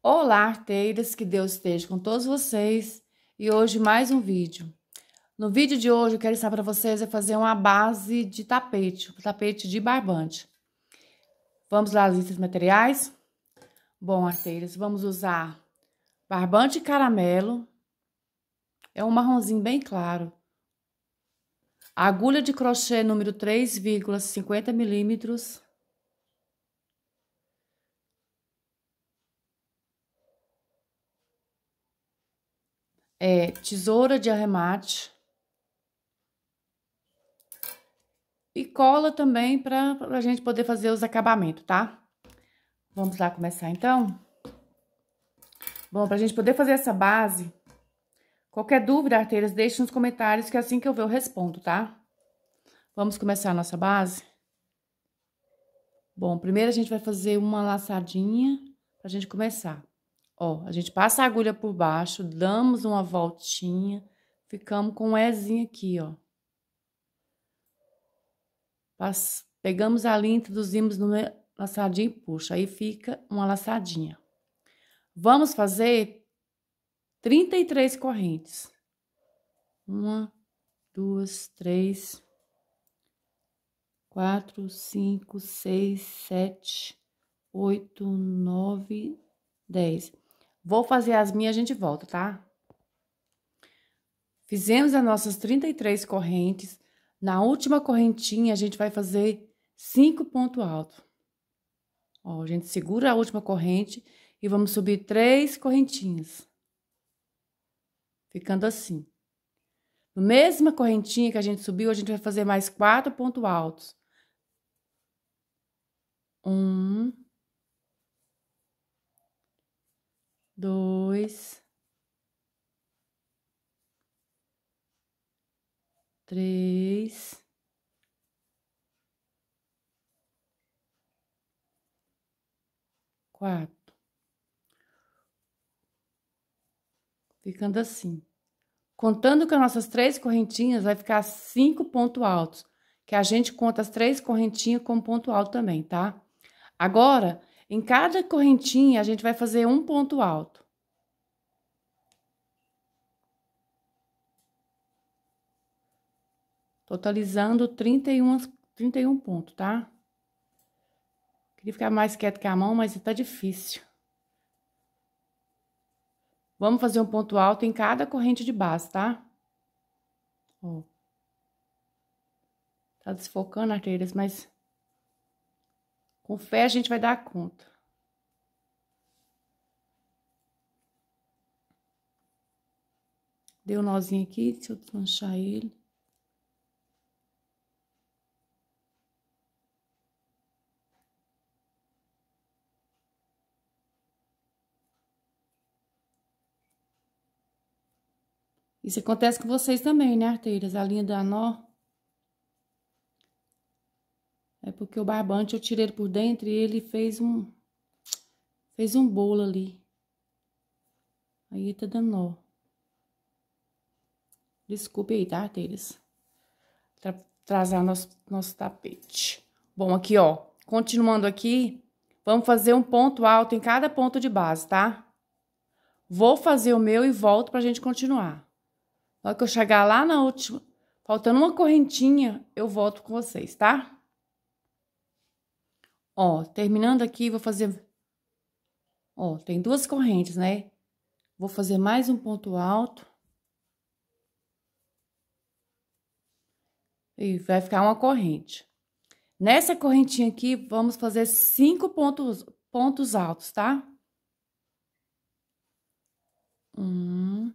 Olá, arteiras, que Deus esteja com todos vocês e hoje mais um vídeo. No vídeo de hoje eu quero ensinar para vocês é fazer uma base de tapete, tapete de barbante. Vamos lá, listas materiais. Bom, arteiras, vamos usar barbante caramelo, é um marronzinho bem claro. Agulha de crochê número 3,50 milímetros. é tesoura de arremate. E cola também para a gente poder fazer os acabamentos, tá? Vamos lá começar então? Bom, para a gente poder fazer essa base, qualquer dúvida, arteiras, deixe nos comentários que é assim que eu ver eu respondo, tá? Vamos começar a nossa base? Bom, primeiro a gente vai fazer uma laçadinha pra gente começar. Ó, a gente passa a agulha por baixo, damos uma voltinha, ficamos com um Ezinho aqui, ó. pegamos a linha, introduzimos no laçadinha e puxa. Aí fica uma laçadinha. Vamos fazer 33 correntes. Uma, duas, três, quatro, cinco, seis, sete, oito, nove, dez. Vou fazer as minhas, a gente volta, tá? Fizemos as nossas 33 correntes. Na última correntinha, a gente vai fazer cinco ponto alto. Ó, a gente segura a última corrente e vamos subir três correntinhas. Ficando assim. Na mesma correntinha que a gente subiu, a gente vai fazer mais quatro pontos altos. Um, dois, três, quatro, ficando assim. Contando com as nossas três correntinhas, vai ficar cinco pontos altos, que a gente conta as três correntinhas como ponto alto também, tá? Agora, em cada correntinha, a gente vai fazer um ponto alto. Totalizando 31, 31 pontos, tá? Queria ficar mais quieto que a mão, mas tá difícil. Vamos fazer um ponto alto em cada corrente de base, tá? Ó. Tá desfocando, arteiras, mas com fé a gente vai dar conta. Deu um nozinho aqui, deixa eu desmanchar ele. Isso acontece com vocês também, né, arteiras? A linha da nó porque o barbante eu tirei ele por dentro e ele fez um fez um bolo ali. Aí tá dando nó. Desculpe aí, tá, teles Tra trazar nosso, nosso tapete. Bom, aqui, ó. Continuando aqui, vamos fazer um ponto alto em cada ponto de base, tá? Vou fazer o meu e volto pra gente continuar. Na hora que eu chegar lá na última, faltando uma correntinha, eu volto com vocês, tá? Ó, terminando aqui, vou fazer... Ó, tem duas correntes, né? Vou fazer mais um ponto alto. E vai ficar uma corrente. Nessa correntinha aqui, vamos fazer cinco pontos, pontos altos, tá? Um.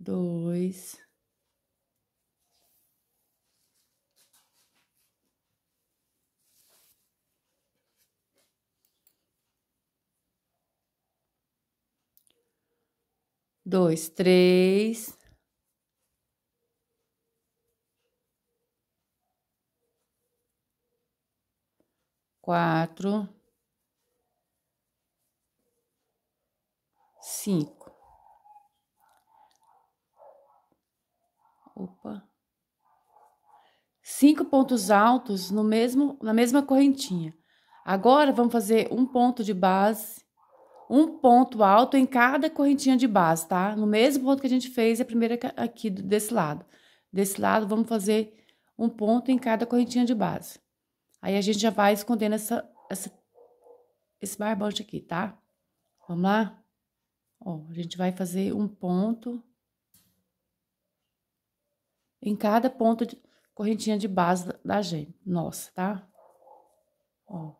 Dois. dois, três. Quatro, cinco. Opa. Cinco pontos altos no mesmo, na mesma correntinha. Agora vamos fazer um ponto de base um ponto alto em cada correntinha de base, tá? No mesmo ponto que a gente fez a primeira aqui desse lado. Desse lado, vamos fazer um ponto em cada correntinha de base. Aí, a gente já vai escondendo essa, essa esse barbante aqui, tá? Vamos lá? Ó, a gente vai fazer um ponto em cada ponto de correntinha de base da gente, nossa, tá? Ó.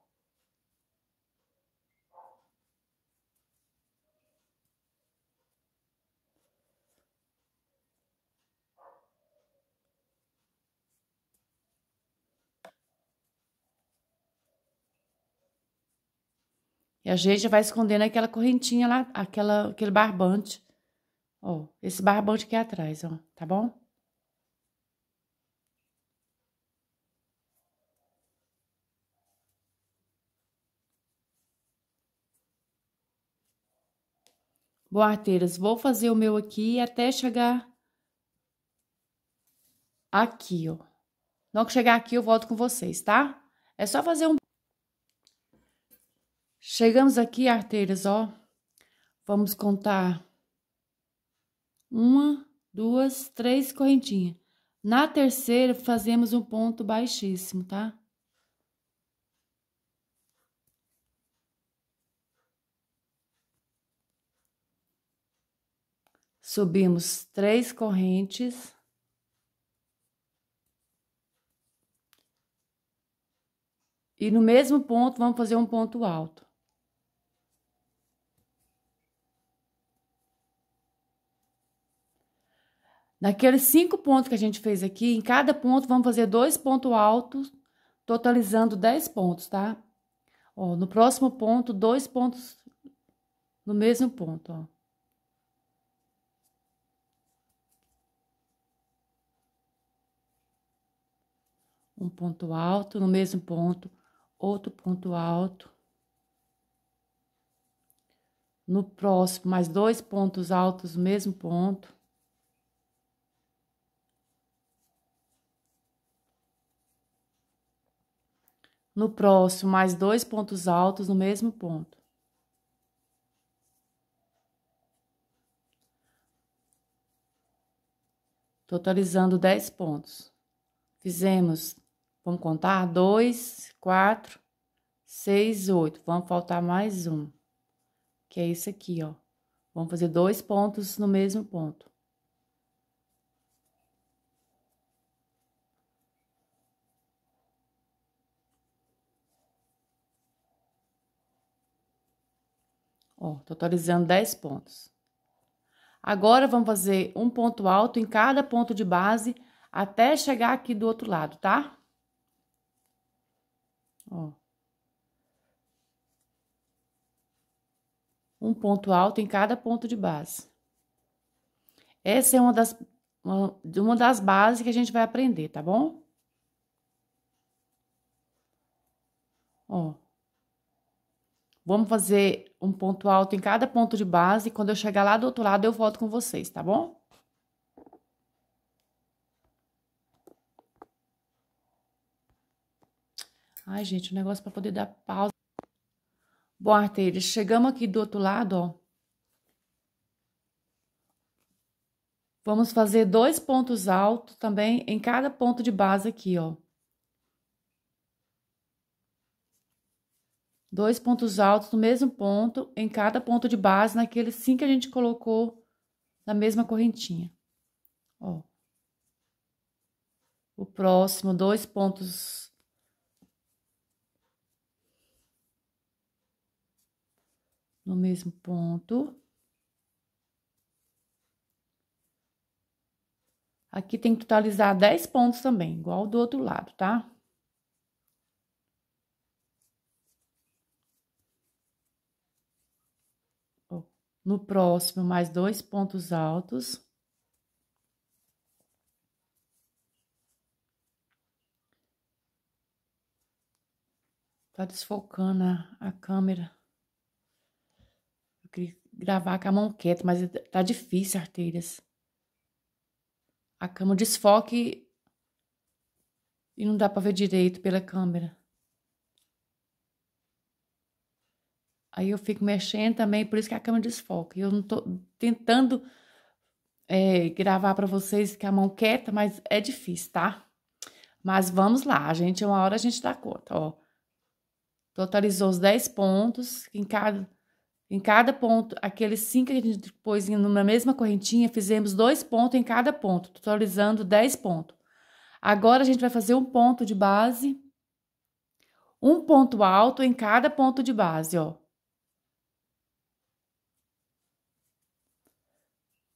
E a gente vai escondendo aquela correntinha lá, aquela, aquele barbante. Ó, esse barbante aqui atrás, ó, tá bom? Bom, arteiras, vou fazer o meu aqui até chegar aqui, ó. Não que chegar aqui eu volto com vocês, tá? É só fazer um Chegamos aqui, arteiras, ó. Vamos contar uma, duas, três correntinhas. Na terceira, fazemos um ponto baixíssimo, tá? Subimos três correntes. E no mesmo ponto, vamos fazer um ponto alto. Naqueles cinco pontos que a gente fez aqui, em cada ponto vamos fazer dois pontos altos, totalizando dez pontos, tá? Ó, no próximo ponto, dois pontos no mesmo ponto, ó. Um ponto alto no mesmo ponto, outro ponto alto. No próximo, mais dois pontos altos no mesmo ponto. No próximo, mais dois pontos altos no mesmo ponto. Totalizando 10 pontos. Fizemos, vamos contar, 2, 4, 6, 8. Vamos faltar mais um, que é esse aqui, ó. Vamos fazer dois pontos no mesmo ponto. Ó, totalizando 10 pontos. Agora vamos fazer um ponto alto em cada ponto de base até chegar aqui do outro lado, tá? Ó. Um ponto alto em cada ponto de base. Essa é uma das, uma, uma das bases que a gente vai aprender, tá bom? Ó. Vamos fazer um ponto alto em cada ponto de base. Quando eu chegar lá do outro lado, eu volto com vocês, tá bom? Ai, gente, o um negócio para poder dar pausa. Bom, arteiros, chegamos aqui do outro lado, ó. Vamos fazer dois pontos altos também em cada ponto de base aqui, ó. Dois pontos altos no mesmo ponto, em cada ponto de base, naquele sim que a gente colocou na mesma correntinha. Ó. O próximo, dois pontos. No mesmo ponto. Aqui tem que totalizar 10 pontos também, igual do outro lado, tá? No próximo, mais dois pontos altos. Tá desfocando a, a câmera. Eu queria gravar com a mão quieta, mas tá difícil, arteiras. A câmera desfoque e não dá para ver direito pela câmera. Aí eu fico mexendo também, por isso que a câmera desfoca. Eu não tô tentando é, gravar para vocês com a mão quieta, mas é difícil, tá? Mas vamos lá, gente, uma hora a gente dá conta, ó. Totalizou os 10 pontos, em cada, em cada ponto, aqueles 5 que a gente pôs na mesma correntinha, fizemos dois pontos em cada ponto, totalizando 10 pontos. Agora a gente vai fazer um ponto de base, um ponto alto em cada ponto de base, ó.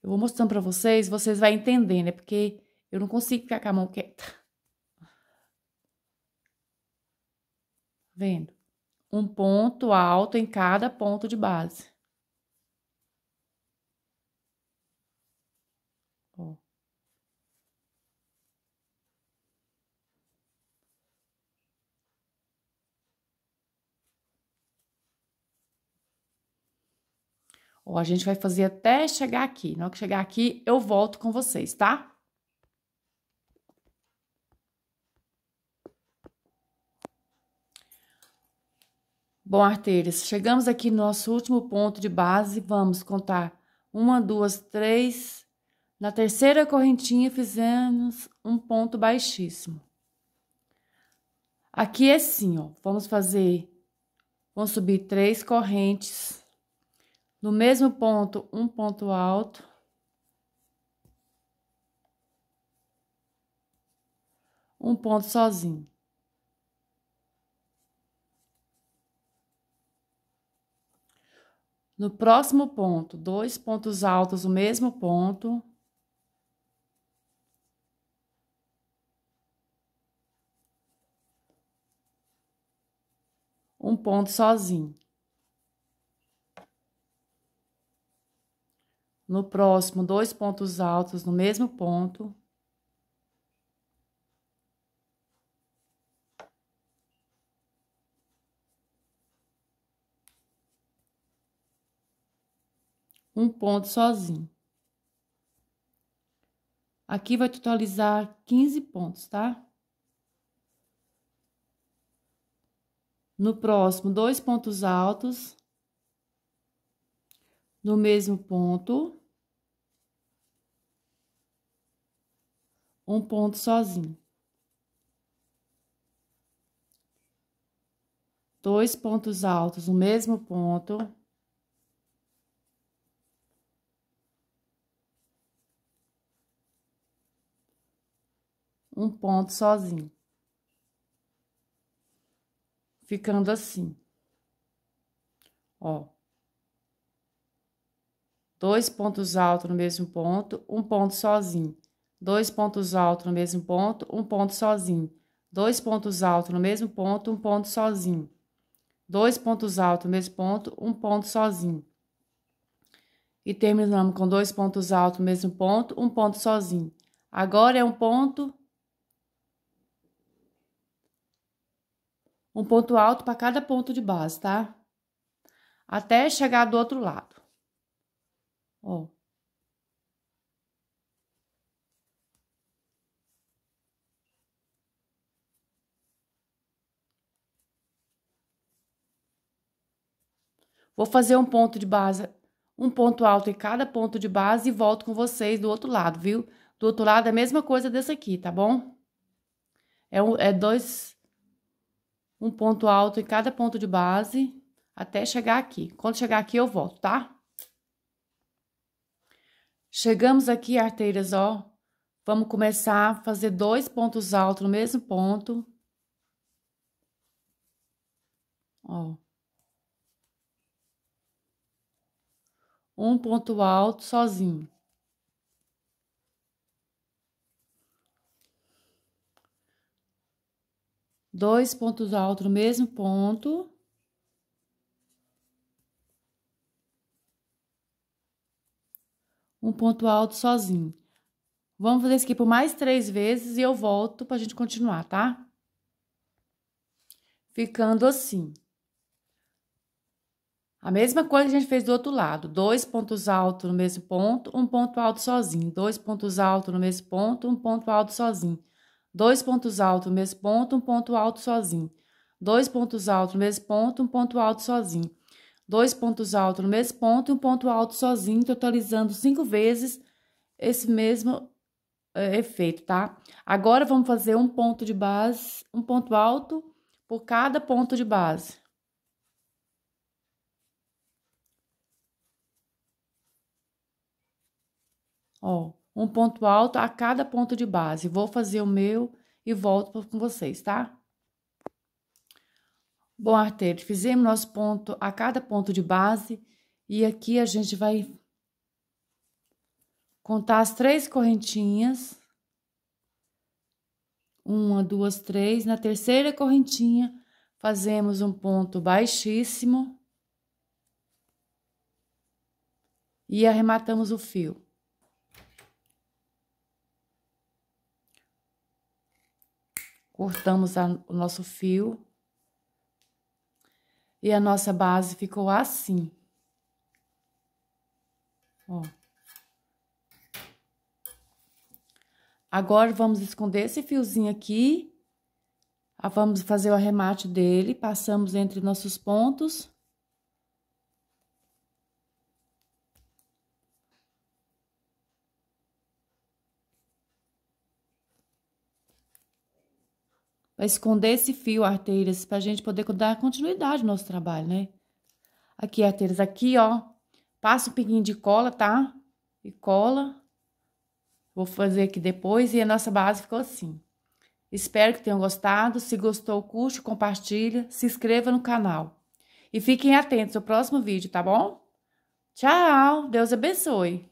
Eu vou mostrando para vocês, vocês vão entendendo, né? porque eu não consigo ficar com a mão quieta. Tá vendo? Um ponto alto em cada ponto de base. Ó, a gente vai fazer até chegar aqui. Na hora que chegar aqui, eu volto com vocês, tá? Bom, arteiras, chegamos aqui no nosso último ponto de base. Vamos contar uma, duas, três. Na terceira correntinha, fizemos um ponto baixíssimo. Aqui é assim, ó. Vamos fazer... Vamos subir três correntes no mesmo ponto, um ponto alto. Um ponto sozinho. No próximo ponto, dois pontos altos, o mesmo ponto. Um ponto sozinho. No próximo, dois pontos altos no mesmo ponto. Um ponto sozinho. Aqui vai totalizar 15 pontos, tá? No próximo, dois pontos altos. No mesmo ponto. um ponto sozinho. Dois pontos altos no mesmo ponto. Um ponto sozinho. Ficando assim. Ó dois pontos altos no mesmo ponto, um ponto sozinho dois pontos altos no mesmo ponto, um ponto sozinho. Dois pontos altos no mesmo ponto, um ponto sozinho. Dois pontos altos no mesmo ponto, um ponto sozinho. E terminamos com dois pontos altos no mesmo ponto, um ponto sozinho. Agora é um ponto. Um ponto alto para cada ponto de base, tá? Até chegar do outro lado. Ó. Vou fazer um ponto de base, um ponto alto em cada ponto de base e volto com vocês do outro lado, viu? Do outro lado é a mesma coisa desse aqui, tá bom? É, um, é dois, um ponto alto em cada ponto de base até chegar aqui. Quando chegar aqui eu volto, tá? Chegamos aqui, arteiras, ó. Vamos começar a fazer dois pontos altos no mesmo ponto. Ó. um ponto alto sozinho. Dois pontos altos no mesmo ponto. Um ponto alto sozinho. Vamos fazer isso aqui por mais três vezes e eu volto pra gente continuar, tá? Ficando assim. A mesma coisa que a gente fez do outro lado, dois pontos altos no mesmo ponto, um ponto alto sozinho, dois pontos altos no mesmo ponto, um ponto alto sozinho, dois pontos altos no mesmo ponto, um ponto alto sozinho, dois pontos altos no mesmo ponto, um ponto alto sozinho, dois pontos altos no mesmo ponto e um ponto alto sozinho, totalizando cinco vezes esse mesmo é, efeito, tá? Agora vamos fazer um ponto de base, um ponto alto por cada ponto de base. Ó, um ponto alto a cada ponto de base. Vou fazer o meu e volto com vocês, tá? Bom, arteiro, fizemos nosso ponto a cada ponto de base e aqui a gente vai contar as três correntinhas. Uma, duas, três. Na terceira correntinha, fazemos um ponto baixíssimo e arrematamos o fio. Cortamos a, o nosso fio. E a nossa base ficou assim. Ó. Agora, vamos esconder esse fiozinho aqui. Ah, vamos fazer o arremate dele. Passamos entre nossos pontos. esconder esse fio, arteiras, para a gente poder dar continuidade no nosso trabalho, né? Aqui, arteiras, aqui, ó, passa um pinguinho de cola, tá? E cola. Vou fazer aqui depois e a nossa base ficou assim. Espero que tenham gostado. Se gostou, curte, compartilha, se inscreva no canal. E fiquem atentos ao próximo vídeo, tá bom? Tchau! Deus abençoe!